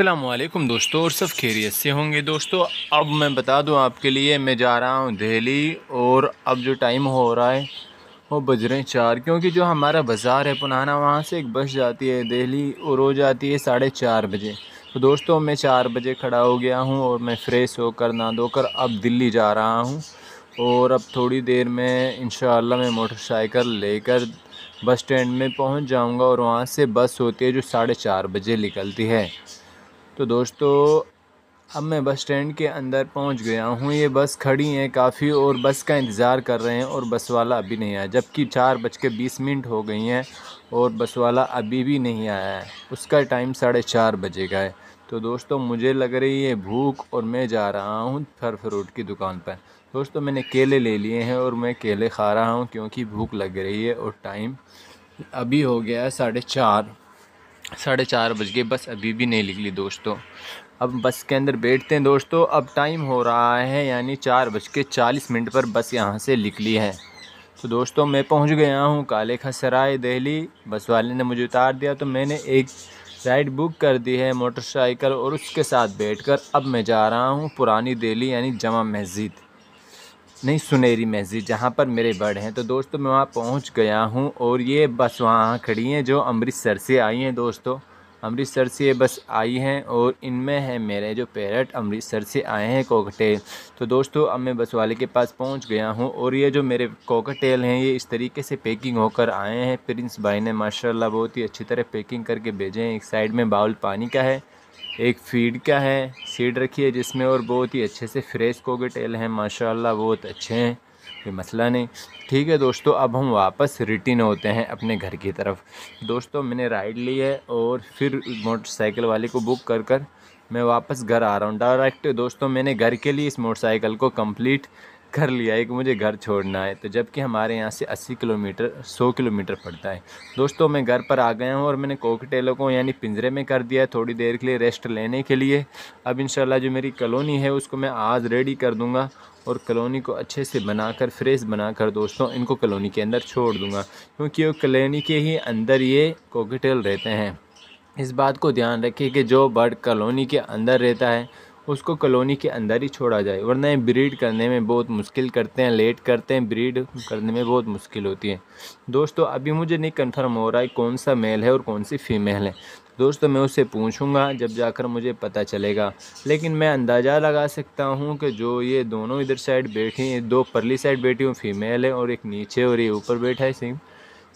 असलम दोस्तों और सब खैरियत से होंगे दोस्तों अब मैं बता दूं आपके लिए मैं जा रहा हूं दिल्ली और अब जो टाइम हो रहा है वो बज रहे हैं चार क्योंकि जो हमारा बाज़ार है पुनाना वहाँ से एक बस जाती है दिल्ली और हो जाती है साढ़े चार बजे तो दोस्तों मैं चार बजे खड़ा हो गया हूँ और मैं फ़्रेश होकर ना धोकर अब दिल्ली जा रहा हूँ और अब थोड़ी देर में इन मैं मोटरसाइकिल लेकर बस स्टैंड में पहुंच जाऊंगा और वहां से बस होती है जो साढ़े चार बजे निकलती है तो दोस्तों अब मैं बस स्टैंड के अंदर पहुंच गया हूं ये बस खड़ी है काफ़ी और बस का इंतज़ार कर रहे हैं और बस वाला अभी नहीं आया जबकि चार बज के बीस मिनट हो गई हैं और बस वाला अभी भी नहीं आया है उसका टाइम साढ़े चार बजे का है तो दोस्तों मुझे लग रही है भूख और मैं जा रहा हूँ फर फ्रूट की दुकान पर दोस्तों मैंने केले ले लिए हैं और मैं केले खा रहा हूँ क्योंकि भूख लग रही है और टाइम अभी हो गया है साढ़े चार साढ़े चार बज गए बस अभी भी नहीं निकली दोस्तों अब बस के अंदर बैठते हैं दोस्तों अब टाइम हो रहा है यानी चार बज के चालीस मिनट पर बस यहाँ से निकली है तो दोस्तों मैं पहुँच गया हूँ काले खा सराय दिल्ली बस वाले ने मुझे उतार दिया तो मैंने एक राइड बुक कर दी है मोटरसाइकिल और उसके साथ बैठकर अब मैं जा रहा हूँ पुरानी दिल्ली यानी जमा मस्जिद नहीं सुनेरी मस्जिद जहाँ पर मेरे बर्ड हैं तो दोस्तों मैं वहाँ पहुँच गया हूँ और ये बस वहाँ खड़ी हैं जो अमृतसर से आई हैं दोस्तों अमृतसर से ये बस आई हैं और इनमें हैं मेरे जो पैरट अमृतसर से आए हैं कोकटेल तो दोस्तों अब मैं बस वाले के पास पहुंच गया हूं और ये जो मेरे कोकटेल हैं ये इस तरीके से पैकिंग होकर आए हैं प्रिंस भाई ने माशाल्लाह बहुत ही अच्छी तरह पैकिंग करके भेजे हैं एक साइड में बाउल पानी का है एक फीड का है सीड रखी है जिसमें और बहुत ही अच्छे से फ्रेश टेल हैं माशाल्लाह बहुत अच्छे हैं कोई मसला नहीं ठीक है दोस्तों अब हम वापस रिटिन होते हैं अपने घर की तरफ दोस्तों मैंने राइड ली है और फिर मोटरसाइकिल वाले को बुक कर कर मैं वापस घर आ रहा हूँ डायरेक्ट दोस्तों मैंने घर के लिए इस मोटरसाइकिल को कम्प्लीट कर लिया है कि मुझे घर छोड़ना है तो जबकि हमारे यहाँ से 80 किलोमीटर 100 किलोमीटर पड़ता है दोस्तों मैं घर पर आ गया हूँ और मैंने कोकटेलों को यानी पिंजरे में कर दिया है थोड़ी देर के लिए रेस्ट लेने के लिए अब इंशाल्लाह जो मेरी कलोनी है उसको मैं आज रेडी कर दूँगा और कलोनी को अच्छे से बनाकर फ्रेश बनाकर दोस्तों इनको कलोनी के अंदर छोड़ दूँगा क्योंकि वो कलोनी के ही अंदर ये कोकटेल रहते हैं इस बात को ध्यान रखिए कि जो बर्ड कलोनी के अंदर रहता है उसको कॉलोनी के अंदर ही छोड़ा जाए वरना ब्रीड करने में बहुत मुश्किल करते हैं लेट करते हैं ब्रीड करने में बहुत मुश्किल होती है दोस्तों अभी मुझे नहीं कन्फर्म हो रहा है कौन सा मेल है और कौन सी फ़ीमेल है दोस्तों मैं उससे पूछूंगा जब जाकर मुझे पता चलेगा लेकिन मैं अंदाज़ा लगा सकता हूं कि जो ये दोनों इधर साइड बैठी हैं दो परली साइड बैठी हूँ फीमेल है और एक नीचे और ये ऊपर बैठा है सिंह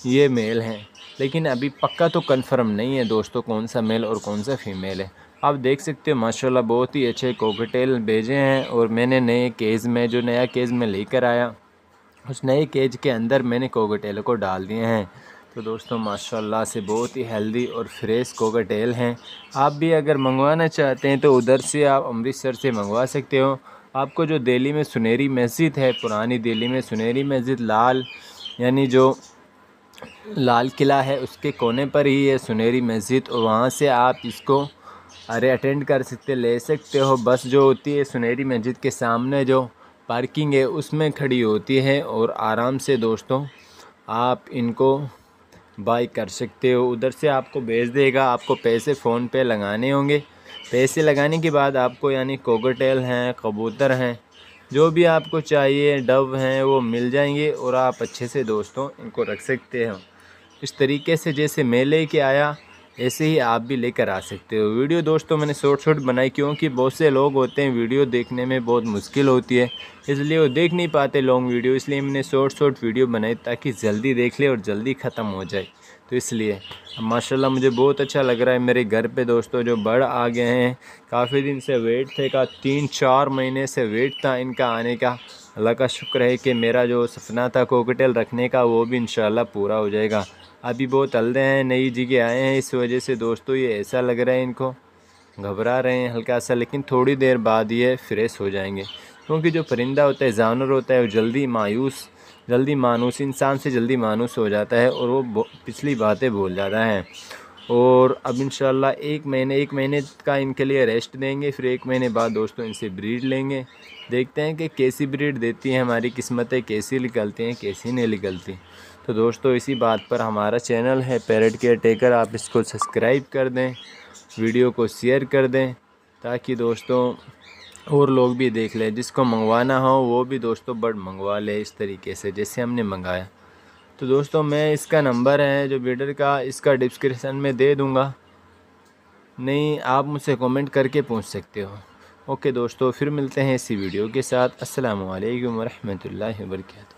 ये मेल हैं लेकिन अभी पक्का तो कंफर्म नहीं है दोस्तों कौन सा मेल और कौन सा फीमेल है आप देख सकते हो माशाल्लाह बहुत ही अच्छे कोकटेल भेजे हैं और मैंने नए केज में जो नया केज में लेकर आया उस नए केज के अंदर मैंने कोकटेल को डाल दिए हैं तो दोस्तों माशाल्लाह से बहुत ही हेल्दी और फ्रेश कोकटेल हैं आप भी अगर मंगवाना चाहते हैं तो उधर से आप अमृतसर से मंगवा सकते हो आपको जो दिल्ली में सुनहरी मस्जिद है पुरानी दिल्ली में सुनहरी मस्जिद लाल यानी जो लाल किला है उसके कोने पर ही है सुनहरी मस्जिद और वहाँ से आप इसको अरे अटेंड कर सकते ले सकते हो बस जो होती है सुनहरी मस्जिद के सामने जो पार्किंग है उसमें खड़ी होती है और आराम से दोस्तों आप इनको बाई कर सकते हो उधर से आपको भेज देगा आपको पैसे फ़ोन पे लगाने होंगे पैसे लगाने के बाद आपको यानी कोकोटेल हैं कबूतर हैं जो भी आपको चाहिए डब हैं वो मिल जाएंगे और आप अच्छे से दोस्तों इनको रख सकते हो इस तरीके से जैसे मैं ले के आया ऐसे ही आप भी लेकर आ सकते हो वीडियो दोस्तों मैंने शॉर्ट शॉर्ट बनाई क्योंकि बहुत से लोग होते हैं वीडियो देखने में बहुत मुश्किल होती है इसलिए वो देख नहीं पाते लॉन्ग वीडियो इसलिए मैंने शॉर्ट शॉर्ट वीडियो बनाई ताकि जल्दी देख ले और जल्दी ख़त्म हो जाए तो इसलिए माशाल्लाह मुझे बहुत अच्छा लग रहा है मेरे घर पे दोस्तों जो बड़ आ गए हैं काफ़ी दिन से वेट थे का तीन चार महीने से वेट था इनका आने का अल्लाह का शुक्र है कि मेरा जो सपना था कोकटेल रखने का वो भी इन पूरा हो जाएगा अभी बहुत हल्दे हैं नई जगह आए हैं इस वजह से दोस्तों ये ऐसा लग रहा है इनको घबरा रहे हैं हल्का सा लेकिन थोड़ी देर बाद ये फ्रेश हो जाएंगे क्योंकि जो परिंदा होता है जानवर होता है वो जल्दी मायूस जल्दी मानूस इंसान से जल्दी मानूस हो जाता है और वो पिछली बातें भूल जाता है और अब इन एक महीने एक महीने का इनके लिए रेस्ट देंगे फिर एक महीने बाद दोस्तों इनसे ब्रीड लेंगे देखते हैं कि कैसी ब्रीड देती है हमारी किस्मतें कैसी निकलती हैं कैसी नहीं निकलती तो दोस्तों इसी बात पर हमारा चैनल है पैरेट केयर टेकर आप इसको सब्सक्राइब कर दें वीडियो को शेयर कर दें ताकि दोस्तों और लोग भी देख लें जिसको मंगवाना हो वो भी दोस्तों बर्ड मंगवा लें इस तरीके से जैसे हमने मंगाया तो दोस्तों मैं इसका नंबर है जो बीडर का इसका डिस्क्रिप्शन में दे दूँगा नहीं आप मुझसे कमेंट करके पूछ सकते हो ओके दोस्तों फिर मिलते हैं इसी वीडियो के साथ असलकम वरहमल वर्क